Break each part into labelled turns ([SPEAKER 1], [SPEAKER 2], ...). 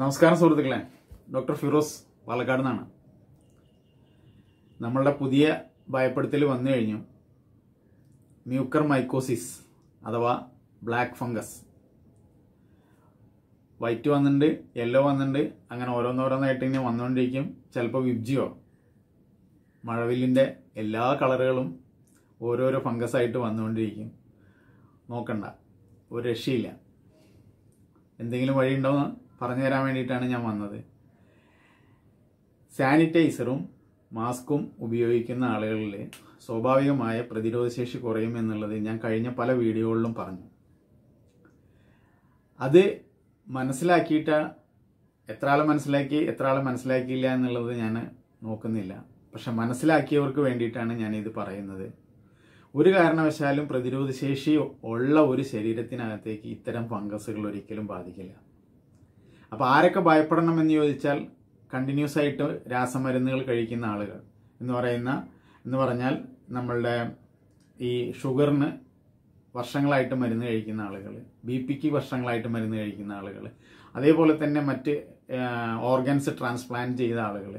[SPEAKER 1] നമസ്കാരം സുഹൃത്തുക്കളെ ഡോക്ടർ ഫിറോസ് പാലക്കാട് നിന്നാണ് നമ്മളുടെ പുതിയ ഭയപ്പെടുത്തൽ വന്നു കഴിഞ്ഞു മ്യൂക്കർ മൈക്കോസിസ് അഥവാ ബ്ലാക്ക് ഫംഗസ് വൈറ്റ് വന്നിട്ടുണ്ട് യെല്ലോ വന്നിട്ടുണ്ട് അങ്ങനെ ഓരോന്നോരോന്നായിട്ട് ഇങ്ങനെ വന്നുകൊണ്ടിരിക്കും ചിലപ്പോൾ വിബ്ജിയോ മഴവില്ലിൻ്റെ എല്ലാ കളറുകളും ഓരോരോ ഫംഗസ് ആയിട്ട് വന്നുകൊണ്ടിരിക്കും നോക്കണ്ട ഒരു രക്ഷയില്ല എന്തെങ്കിലും വഴിയുണ്ടോ എന്ന് പറഞ്ഞു തരാൻ വേണ്ടിയിട്ടാണ് ഞാൻ വന്നത് സാനിറ്റൈസറും മാസ്കും ഉപയോഗിക്കുന്ന ആളുകളിൽ സ്വാഭാവികമായ പ്രതിരോധശേഷി കുറയും എന്നുള്ളത് ഞാൻ കഴിഞ്ഞ പല വീഡിയോകളിലും പറഞ്ഞു അത് മനസ്സിലാക്കിയിട്ട് എത്ര ആളെ മനസ്സിലാക്കി എത്ര ആളെ മനസ്സിലാക്കിയില്ല എന്നുള്ളത് ഞാൻ നോക്കുന്നില്ല പക്ഷെ മനസ്സിലാക്കിയവർക്ക് വേണ്ടിയിട്ടാണ് ഞാൻ ഇത് പറയുന്നത് ഒരു കാരണവശാലും പ്രതിരോധശേഷി ഉള്ള ഒരു ശരീരത്തിനകത്തേക്ക് ഇത്തരം ഫംഗസുകൾ ഒരിക്കലും ബാധിക്കില്ല അപ്പോൾ ആരൊക്കെ ഭയപ്പെടണം എന്ന് ചോദിച്ചാൽ കണ്ടിന്യൂസ് ആയിട്ട് രാസമരുന്നുകൾ കഴിക്കുന്ന ആളുകൾ എന്ന് പറയുന്ന എന്ന് പറഞ്ഞാൽ നമ്മളുടെ ഈ ഷുഗറിന് വർഷങ്ങളായിട്ട് മരുന്ന് കഴിക്കുന്ന ആളുകൾ ബി പിക്ക് വർഷങ്ങളായിട്ട് മരുന്ന് കഴിക്കുന്ന ആളുകൾ അതേപോലെ തന്നെ മറ്റ് ഓർഗൻസ് ട്രാൻസ്പ്ലാന്റ് ചെയ്ത ആളുകൾ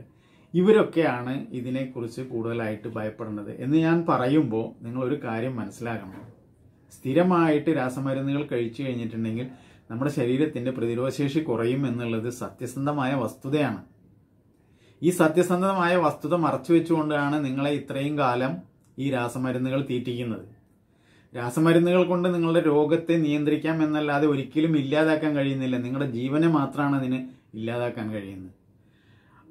[SPEAKER 1] ഇവരൊക്കെയാണ് ഇതിനെക്കുറിച്ച് കൂടുതലായിട്ട് ഭയപ്പെടേണ്ടത് എന്ന് ഞാൻ പറയുമ്പോൾ നിങ്ങൾ ഒരു കാര്യം മനസ്സിലാക്കണം സ്ഥിരമായിട്ട് രാസമരുന്നുകൾ കഴിച്ചു കഴിഞ്ഞിട്ടുണ്ടെങ്കിൽ നമ്മുടെ ശരീരത്തിന്റെ പ്രതിരോധശേഷി കുറയും എന്നുള്ളത് സത്യസന്ധമായ വസ്തുതയാണ് ഈ സത്യസന്ധമായ വസ്തുത മറച്ചു വെച്ചുകൊണ്ടാണ് നിങ്ങളെ ഇത്രയും കാലം ഈ രാസമരുന്നുകൾ തീറ്റിക്കുന്നത് രാസമരുന്നുകൾ കൊണ്ട് നിങ്ങളുടെ രോഗത്തെ നിയന്ത്രിക്കാം എന്നല്ലാതെ ഒരിക്കലും ഇല്ലാതാക്കാൻ കഴിയുന്നില്ല നിങ്ങളുടെ ജീവനെ മാത്രമാണ് അതിന് ഇല്ലാതാക്കാൻ കഴിയുന്നത്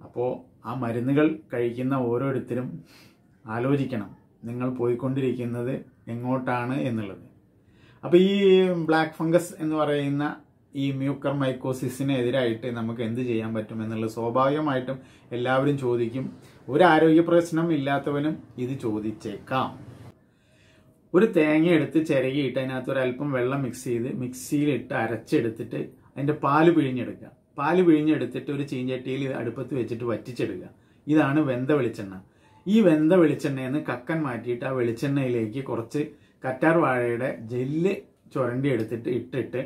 [SPEAKER 1] അപ്പോൾ ആ മരുന്നുകൾ കഴിക്കുന്ന ഓരോരുത്തരും ആലോചിക്കണം നിങ്ങൾ പോയിക്കൊണ്ടിരിക്കുന്നത് എങ്ങോട്ടാണ് എന്നുള്ളത് അപ്പോൾ ഈ ബ്ലാക്ക് ഫംഗസ് എന്ന് പറയുന്ന ഈ മ്യൂക്കർ മൈക്കോസിസിനെതിരായിട്ട് നമുക്ക് എന്ത് ചെയ്യാൻ പറ്റും എന്നുള്ളത് സ്വാഭാവികമായിട്ടും എല്ലാവരും ചോദിക്കും ഒരു ആരോഗ്യ പ്രശ്നം ഇല്ലാത്തവനും ഇത് ചോദിച്ചേക്കാം ഒരു തേങ്ങ എടുത്ത് ചിരകിയിട്ട് അതിനകത്ത് ഒരല്പം വെള്ളം മിക്സ് ചെയ്ത് മിക്സിയിലിട്ട് അരച്ചെടുത്തിട്ട് അതിൻ്റെ പാല് പിഴിഞ്ഞെടുക്കുക പാല് പിഴിഞ്ഞെടുത്തിട്ട് ഒരു ചീഞ്ചട്ടിയിൽ അടുപ്പത്ത് വെച്ചിട്ട് വറ്റിച്ചെടുക്കുക ഇതാണ് വെന്ത വെളിച്ചെണ്ണ ഈ വെന്ത വെളിച്ചെണ്ണയിൽ നിന്ന് കക്കൻ മാറ്റിയിട്ട് ആ വെളിച്ചെണ്ണയിലേക്ക് കുറച്ച് കറ്റാർ വാഴയുടെ ജെല്ല് ചുരണ്ടി എടുത്തിട്ട് ഇട്ടിട്ട്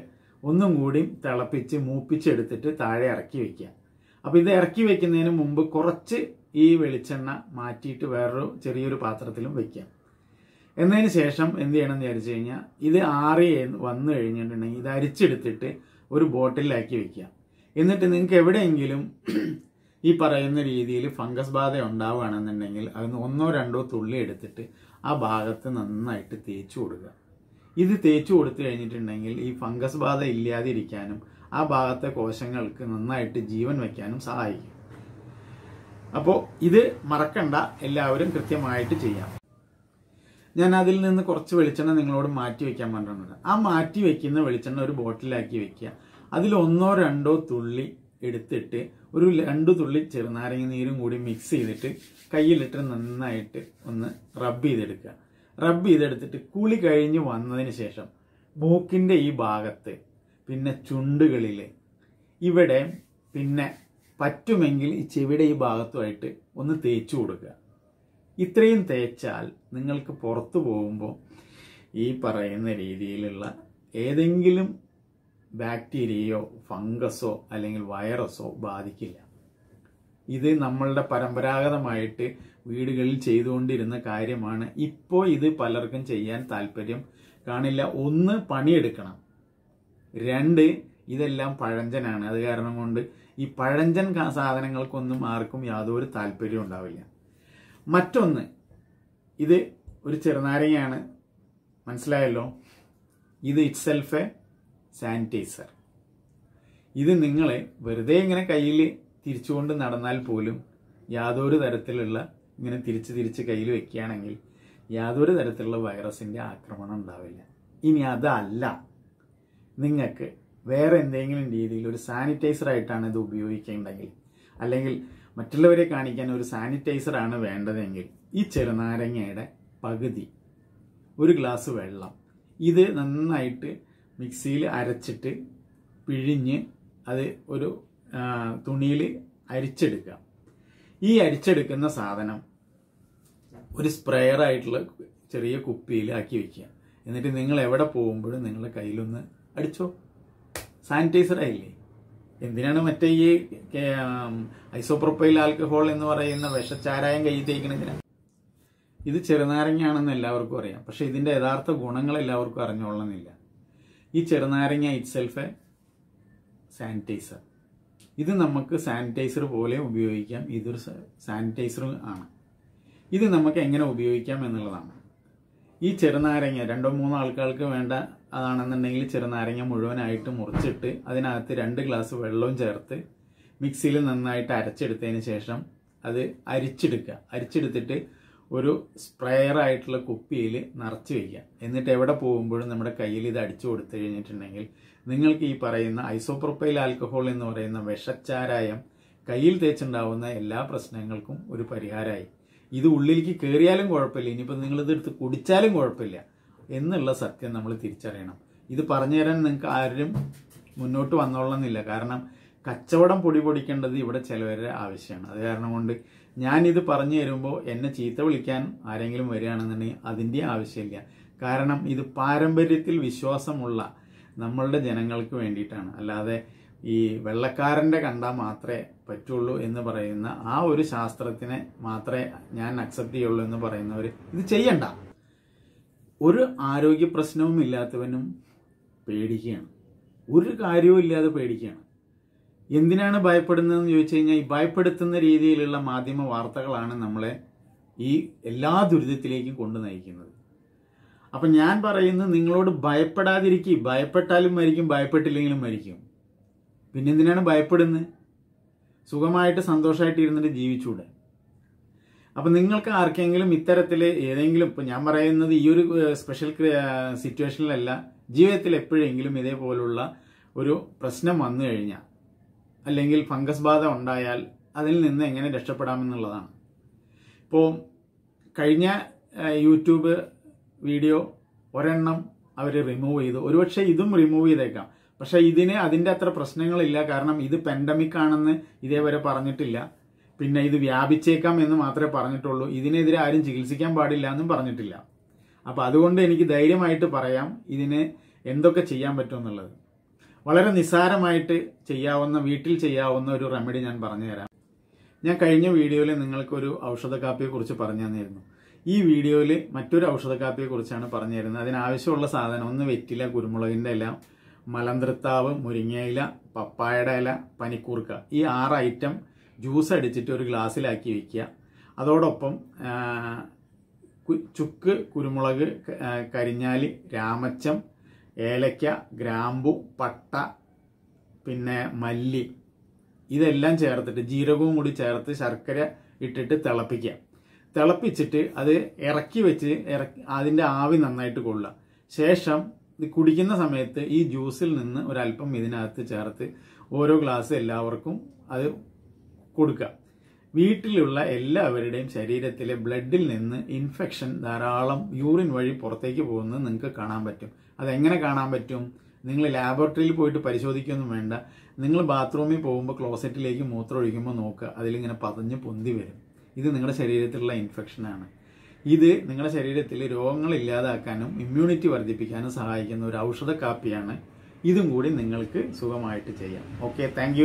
[SPEAKER 1] ഒന്നും കൂടി തിളപ്പിച്ച് മൂപ്പിച്ചെടുത്തിട്ട് താഴെ ഇറക്കി വെക്കുക അപ്പോൾ ഇത് ഇറക്കി വെക്കുന്നതിന് മുമ്പ് കുറച്ച് ഈ വെളിച്ചെണ്ണ മാറ്റിയിട്ട് വേറൊരു ചെറിയൊരു പാത്രത്തിലും വയ്ക്കാം എന്നതിന് ശേഷം എന്ത് ചെയ്യണമെന്ന് വിചാരിച്ചു കഴിഞ്ഞാൽ ഇത് ആറി വന്നു കഴിഞ്ഞിട്ടുണ്ടെങ്കിൽ ഇത് അരിച്ചെടുത്തിട്ട് ഒരു ബോട്ടിലാക്കി വെക്കുക എന്നിട്ട് നിങ്ങൾക്ക് എവിടെയെങ്കിലും ഈ പറയുന്ന രീതിയിൽ ഫംഗസ് ബാധ ഉണ്ടാവുകയാണെന്നുണ്ടെങ്കിൽ അതിന് ഒന്നോ രണ്ടോ തുള്ളി എടുത്തിട്ട് ആ ഭാഗത്ത് നന്നായിട്ട് തേച്ചു കൊടുക്കുക ഇത് തേച്ചു കൊടുത്തു കഴിഞ്ഞിട്ടുണ്ടെങ്കിൽ ഈ ഫംഗസ് ബാധ ഇല്ലാതിരിക്കാനും ആ ഭാഗത്തെ കോശങ്ങൾക്ക് നന്നായിട്ട് ജീവൻ വയ്ക്കാനും സഹായിക്കും അപ്പോൾ ഇത് മറക്കണ്ട എല്ലാവരും കൃത്യമായിട്ട് ചെയ്യാം ഞാൻ അതിൽ നിന്ന് കുറച്ച് വെളിച്ചെണ്ണ നിങ്ങളോട് മാറ്റി വയ്ക്കാൻ പറഞ്ഞിട്ടുണ്ട് ആ മാറ്റി വയ്ക്കുന്ന വെളിച്ചെണ്ണ ഒരു ബോട്ടിലാക്കി വെക്കുക അതിൽ ഒന്നോ രണ്ടോ തുള്ളി എടുത്തിട്ട് ഒരു രണ്ട് തുള്ളി ചെറുനാരങ്ങ നീരും കൂടി മിക്സ് ചെയ്തിട്ട് കയ്യിലിട്ട് നന്നായിട്ട് ഒന്ന് റബ്ബ് ചെയ്തെടുക്കുക റബ്ബ് ചെയ്തെടുത്തിട്ട് കുളി കഴിഞ്ഞ് വന്നതിന് ശേഷം മൂക്കിൻ്റെ ഈ ഭാഗത്ത് പിന്നെ ചുണ്ടുകളിൽ ഇവിടെ പിന്നെ പറ്റുമെങ്കിൽ ഈ ചെവിയുടെ ഈ ഭാഗത്തുമായിട്ട് ഒന്ന് തേച്ചു കൊടുക്കുക ഇത്രയും തേച്ചാൽ നിങ്ങൾക്ക് പുറത്തു പോകുമ്പോൾ ഈ പറയുന്ന രീതിയിലുള്ള ഏതെങ്കിലും ബാക്ടീരിയയോ ഫംഗസോ അല്ലെങ്കിൽ വൈറസോ ബാധിക്കില്ല ഇത് നമ്മളുടെ പരമ്പരാഗതമായിട്ട് വീടുകളിൽ ചെയ്തുകൊണ്ടിരുന്ന കാര്യമാണ് ഇപ്പോൾ ഇത് പലർക്കും ചെയ്യാൻ താല്പര്യം കാണില്ല ഒന്ന് പണിയെടുക്കണം രണ്ട് ഇതെല്ലാം പഴഞ്ചനാണ് അത് കാരണം കൊണ്ട് ഈ പഴഞ്ചൻ സാധനങ്ങൾക്കൊന്നും ആർക്കും യാതൊരു താല്പര്യം ഉണ്ടാവില്ല മറ്റൊന്ന് ഇത് ഒരു ചെറുനാരങ്ങയാണ് മനസ്സിലായല്ലോ ഇത് ഇറ്റ്സെൽഫ് എ സാനിറ്റൈസർ ഇത് നിങ്ങൾ വെറുതെ ഇങ്ങനെ കയ്യിൽ തിരിച്ചുകൊണ്ട് നടന്നാൽ പോലും യാതൊരു തരത്തിലുള്ള ഇങ്ങനെ തിരിച്ച് തിരിച്ച് കയ്യിൽ വെക്കുകയാണെങ്കിൽ യാതൊരു തരത്തിലുള്ള വൈറസിൻ്റെ ആക്രമണം ഉണ്ടാവില്ല ഇനി അതല്ല നിങ്ങൾക്ക് വേറെ എന്തെങ്കിലും രീതിയിൽ ഒരു സാനിറ്റൈസർ ആയിട്ടാണ് ഇത് ഉപയോഗിക്കേണ്ടെങ്കിൽ അല്ലെങ്കിൽ മറ്റുള്ളവരെ കാണിക്കാൻ ഒരു സാനിറ്റൈസർ ആണ് വേണ്ടതെങ്കിൽ ഈ ചെറുനാരങ്ങയുടെ പകുതി ഒരു ഗ്ലാസ് വെള്ളം ഇത് നന്നായിട്ട് മിക്സിയിൽ അരച്ചിട്ട് പിഴിഞ്ഞ് അത് ഒരു തുണിയിൽ അരിച്ചെടുക്കുക ഈ അരിച്ചെടുക്കുന്ന സാധനം ഒരു സ്പ്രെയർ ആയിട്ടുള്ള ചെറിയ കുപ്പിയിൽ ആക്കി വെക്കുക എന്നിട്ട് നിങ്ങൾ എവിടെ പോകുമ്പോഴും നിങ്ങളുടെ കയ്യിലൊന്ന് അടിച്ചോ സാനിറ്റൈസർ ആയില്ലേ എന്തിനാണ് മറ്റേ ഈ ഐസോപ്രൊപ്പൈൽ ആൽക്കഹോൾ എന്ന് പറയുന്ന വിഷച്ചാരായം കയ്യിൽ തേക്കണതിനാണ് ഇത് ചെറുനാരങ്ങയാണെന്ന് എല്ലാവർക്കും അറിയാം പക്ഷെ ഇതിന്റെ യഥാർത്ഥ ഗുണങ്ങൾ എല്ലാവർക്കും അറിഞ്ഞോളണമെന്നില്ല ഈ ചെറുനാരങ്ങ ഇറ്റ്സെൽഫ് എ സാനിറ്റൈസർ ഇത് നമുക്ക് സാനിറ്റൈസർ പോലെ ഉപയോഗിക്കാം ഇതൊരു സാനിറ്റൈസർ ആണ് ഇത് നമുക്ക് എങ്ങനെ ഉപയോഗിക്കാം എന്നുള്ളതാണ് ഈ ചെറുനാരങ്ങ രണ്ടോ മൂന്നോ ആൾക്കാർക്ക് വേണ്ട അതാണെന്നുണ്ടെങ്കിൽ ചെറുനാരങ്ങ മുഴുവനായിട്ട് മുറിച്ചിട്ട് അതിനകത്ത് രണ്ട് ഗ്ലാസ് വെള്ളവും ചേർത്ത് മിക്സിയിൽ നന്നായിട്ട് അരച്ചെടുത്തതിന് ശേഷം അത് അരിച്ചെടുക്കുക അരിച്ചെടുത്തിട്ട് ഒരു സ്പ്രെയർ ആയിട്ടുള്ള കുപ്പിയിൽ നിറച്ച് വയ്ക്കുക എന്നിട്ട് എവിടെ പോകുമ്പോഴും നമ്മുടെ കയ്യിൽ ഇത് അടിച്ചു കൊടുത്തു കഴിഞ്ഞിട്ടുണ്ടെങ്കിൽ നിങ്ങൾക്ക് ഈ പറയുന്ന ഐസോപ്രൊപ്പൈൽ ആൽക്കഹോൾ എന്ന് പറയുന്ന വിഷച്ചാരായം കയ്യിൽ തേച്ചുണ്ടാവുന്ന എല്ലാ പ്രശ്നങ്ങൾക്കും ഒരു പരിഹാരമായി ഇത് ഉള്ളിലേക്ക് കയറിയാലും കുഴപ്പമില്ല ഇനിയിപ്പോൾ നിങ്ങളിത് എടുത്ത് കുടിച്ചാലും കുഴപ്പമില്ല എന്നുള്ള സത്യം നമ്മൾ തിരിച്ചറിയണം ഇത് പറഞ്ഞു നിങ്ങൾക്ക് ആരും മുന്നോട്ട് വന്നോളന്നില്ല കാരണം കച്ചവടം പൊടി പൊടിക്കേണ്ടത് ഇവിടെ ചിലവരുടെ ആവശ്യമാണ് അത് കാരണം കൊണ്ട് ഞാനിത് പറഞ്ഞു തരുമ്പോൾ എന്നെ ചീത്ത വിളിക്കാൻ ആരെങ്കിലും വരികയാണെന്നുണ്ടെങ്കിൽ അതിൻ്റെ ആവശ്യമില്ല കാരണം ഇത് പാരമ്പര്യത്തിൽ വിശ്വാസമുള്ള നമ്മളുടെ ജനങ്ങൾക്ക് വേണ്ടിയിട്ടാണ് അല്ലാതെ ഈ വെള്ളക്കാരൻ്റെ കണ്ടാൽ മാത്രമേ പറ്റുള്ളൂ എന്ന് പറയുന്ന ആ ഒരു ശാസ്ത്രത്തിനെ മാത്രമേ ഞാൻ അക്സെപ്റ്റ് ചെയ്യുള്ളൂ എന്ന് പറയുന്നവർ ഇത് ചെയ്യണ്ട ഒരു ആരോഗ്യ പ്രശ്നവും ഇല്ലാത്തവനും പേടിക്കുകയാണ് ഒരു കാര്യവും ഇല്ലാതെ പേടിക്കുകയാണ് എന്തിനാണ് ഭയപ്പെടുന്നതെന്ന് ചോദിച്ചു കഴിഞ്ഞാൽ ഈ ഭയപ്പെടുത്തുന്ന രീതിയിലുള്ള മാധ്യമ വാർത്തകളാണ് നമ്മളെ ഈ എല്ലാ ദുരിതത്തിലേക്കും കൊണ്ടു നയിക്കുന്നത് അപ്പം ഞാൻ പറയുന്നത് നിങ്ങളോട് ഭയപ്പെടാതിരിക്കും ഭയപ്പെട്ടാലും മരിക്കും ഭയപ്പെട്ടില്ലെങ്കിലും മരിക്കും പിന്നെന്തിനാണ് ഭയപ്പെടുന്നത് സുഖമായിട്ട് സന്തോഷമായിട്ട് ഇരുന്നിട്ട് ജീവിച്ചൂടെ അപ്പം നിങ്ങൾക്ക് ആർക്കെങ്കിലും ഇത്തരത്തിൽ ഏതെങ്കിലും ഇപ്പം ഞാൻ പറയുന്നത് ഈ ഒരു സ്പെഷ്യൽ സിറ്റുവേഷനിലല്ല ജീവിതത്തിൽ എപ്പോഴെങ്കിലും ഇതേപോലുള്ള ഒരു പ്രശ്നം വന്നു കഴിഞ്ഞാൽ അല്ലെങ്കിൽ ഫംഗസ് ബാധ ഉണ്ടായാൽ അതിൽ നിന്ന് എങ്ങനെ രക്ഷപ്പെടാമെന്നുള്ളതാണ് ഇപ്പോൾ കഴിഞ്ഞ യൂട്യൂബ് വീഡിയോ ഒരെണ്ണം അവർ റിമൂവ് ചെയ്തു ഒരുപക്ഷെ ഇതും റിമൂവ് ചെയ്തേക്കാം പക്ഷെ ഇതിന് അതിൻ്റെ അത്ര പ്രശ്നങ്ങളില്ല കാരണം ഇത് പെൻഡമിക് ആണെന്ന് ഇതേവരെ പറഞ്ഞിട്ടില്ല പിന്നെ ഇത് വ്യാപിച്ചേക്കാം എന്ന് മാത്രമേ പറഞ്ഞിട്ടുള്ളൂ ഇതിനെതിരെ ആരും ചികിത്സിക്കാൻ പാടില്ല എന്നും പറഞ്ഞിട്ടില്ല അപ്പോൾ അതുകൊണ്ട് എനിക്ക് ധൈര്യമായിട്ട് പറയാം ഇതിന് എന്തൊക്കെ ചെയ്യാൻ പറ്റുമെന്നുള്ളത് വളരെ നിസ്സാരമായിട്ട് ചെയ്യാവുന്ന വീട്ടിൽ ചെയ്യാവുന്ന ഒരു റെമഡി ഞാൻ പറഞ്ഞുതരാം ഞാൻ കഴിഞ്ഞ വീഡിയോയിൽ നിങ്ങൾക്കൊരു ഔഷധ കാപ്പിയെ കുറിച്ച് പറഞ്ഞു തന്നിരുന്നു ഈ വീഡിയോയിൽ മറ്റൊരു ഔഷധ കാപ്പിയെ കുറിച്ചാണ് പറഞ്ഞു തരുന്നത് അതിനാവശ്യമുള്ള സാധനം ഒന്ന് വെറ്റില കുരുമുളകിൻ്റെ ഇല മലന്തൃത്താവ് മുരിങ്ങയില പപ്പായയുടെ ഇല പനിക്കൂർക്ക ഈ ആറ് ഐറ്റം ജ്യൂസ് അടിച്ചിട്ട് ഒരു ഗ്ലാസ്സിലാക്കി വയ്ക്കുക അതോടൊപ്പം ചുക്ക് കുരുമുളക് കരിഞ്ഞാലി രാമച്ചം ഏലക്ക ഗ്രാമ്പു പട്ട പിന്നെ മല്ലി ഇതെല്ലാം ചേർത്തിട്ട് ജീരകവും കൂടി ചേർത്ത് ശർക്കര ഇട്ടിട്ട് തിളപ്പിക്കുക തിളപ്പിച്ചിട്ട് അത് ഇറക്കി വെച്ച് അതിൻ്റെ ആവി നന്നായിട്ട് കൊള്ളുക ശേഷം ഇത് കുടിക്കുന്ന സമയത്ത് ഈ ജ്യൂസിൽ നിന്ന് ഒരല്പം ഇതിനകത്ത് ചേർത്ത് ഓരോ ഗ്ലാസ് എല്ലാവർക്കും അത് കൊടുക്കുക വീട്ടിലുള്ള എല്ലാവരുടെയും ശരീരത്തിലെ ബ്ലഡിൽ നിന്ന് ഇൻഫെക്ഷൻ ധാരാളം യൂറിൻ വഴി പുറത്തേക്ക് പോകുന്നത് നിങ്ങൾക്ക് കാണാൻ പറ്റും അതെങ്ങനെ കാണാൻ പറ്റും നിങ്ങൾ ലാബോറട്ടറിയിൽ പോയിട്ട് പരിശോധിക്കൊന്നും വേണ്ട നിങ്ങൾ ബാത്റൂമിൽ പോകുമ്പോൾ ക്ലോസറ്റിലേക്ക് മൂത്രം ഒഴിക്കുമ്പോൾ നോക്കുക അതിലിങ്ങനെ പതഞ്ഞ് പൊന്തി വരും ഇത് നിങ്ങളുടെ ശരീരത്തിലുള്ള ഇൻഫെക്ഷനാണ് ഇത് നിങ്ങളുടെ ശരീരത്തിൽ രോഗങ്ങൾ ഇല്ലാതാക്കാനും ഇമ്മ്യൂണിറ്റി വർദ്ധിപ്പിക്കാനും സഹായിക്കുന്ന ഒരു ഔഷധ കാപ്പിയാണ് ഇതും കൂടി നിങ്ങൾക്ക് സുഖമായിട്ട് ചെയ്യാം ഓക്കെ താങ്ക്